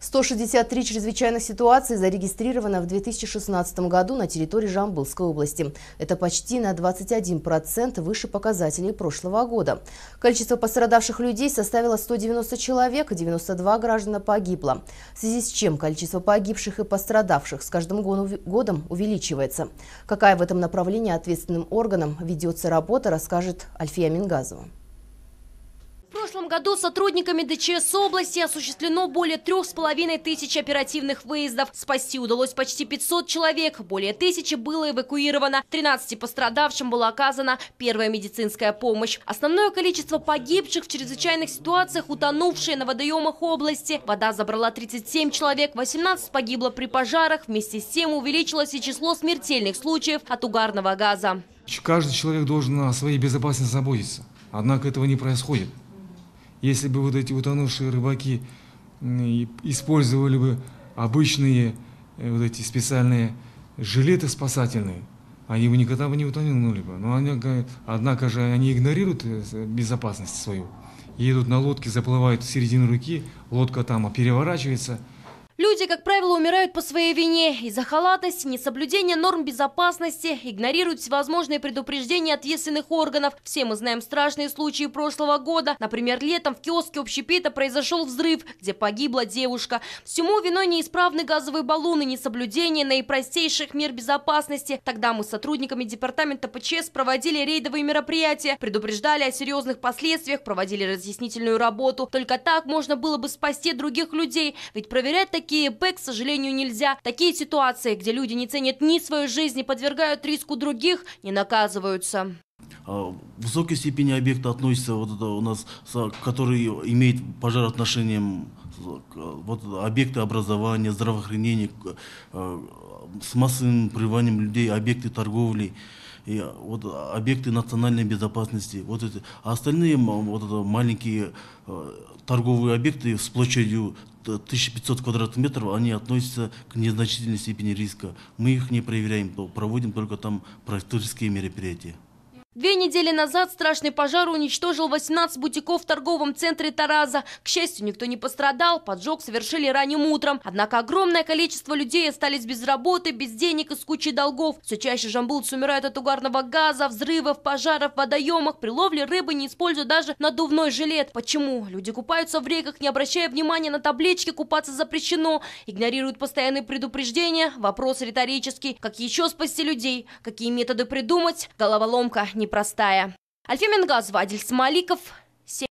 163 чрезвычайных ситуации зарегистрировано в 2016 году на территории Жамбылской области. Это почти на 21% выше показателей прошлого года. Количество пострадавших людей составило 190 человек, 92 граждана погибло. В связи с чем количество погибших и пострадавших с каждым годом увеличивается. Какая в этом направлении ответственным органам ведется работа, расскажет Альфия Мингазова прошлом году сотрудниками ДЧС области осуществлено более трех с половиной тысяч оперативных выездов. Спасти удалось почти 500 человек, более тысячи было эвакуировано. 13 пострадавшим была оказана первая медицинская помощь. Основное количество погибших в чрезвычайных ситуациях утонувшие на водоемах области. Вода забрала 37 человек, 18 погибло при пожарах. Вместе с тем увеличилось и число смертельных случаев от угарного газа. Каждый человек должен о своей безопасности заботиться. Однако этого не происходит. Если бы вот эти утонувшие рыбаки использовали бы обычные э, вот эти специальные жилеты спасательные, они бы никогда бы не утонули бы. Но они, однако же они игнорируют э, безопасность свою. Едут на лодке, заплывают в середину реки, лодка там переворачивается – Люди, как правило, умирают по своей вине из-за халатности, несоблюдения норм безопасности, игнорируют всевозможные предупреждения ответственных органов. Все мы знаем страшные случаи прошлого года. Например, летом в киоске общепита произошел взрыв, где погибла девушка. Всему виной неисправный газовые баллоны, и несоблюдение наипростейших мер безопасности. Тогда мы с сотрудниками департамента ПЧС проводили рейдовые мероприятия, предупреждали о серьезных последствиях, проводили разъяснительную работу. Только так можно было бы спасти других людей, ведь проверять такие ДТП, к сожалению, нельзя. Такие ситуации, где люди не ценят ни свою жизнь, не подвергают риску других, не наказываются. В а, высокой степени объекта относится вот это у нас, который имеет пожар вот объекты образования, здравоохранения, а, с массовым пребыванием людей, объекты торговли, и а, вот объекты национальной безопасности. Вот эти. А остальные вот это маленькие торговые объекты с площадью 1500 э, квадратных метров, они относятся к незначительной степени риска. Мы их не проверяем, проводим только там профилактические мероприятия. Две недели назад страшный пожар уничтожил 18 бутиков в торговом центре Тараза. К счастью, никто не пострадал, поджог совершили ранним утром. Однако огромное количество людей остались без работы, без денег и с кучей долгов. Все чаще жамбулцы умирают от угарного газа, взрывов, пожаров, водоемах. При ловле рыбы не используют даже надувной жилет. Почему? Люди купаются в реках, не обращая внимания на таблички «Купаться запрещено», игнорируют постоянные предупреждения. Вопрос риторический. Как еще спасти людей? Какие методы придумать? Головоломка. Не непростая. Альфимен Газвадель Маликов.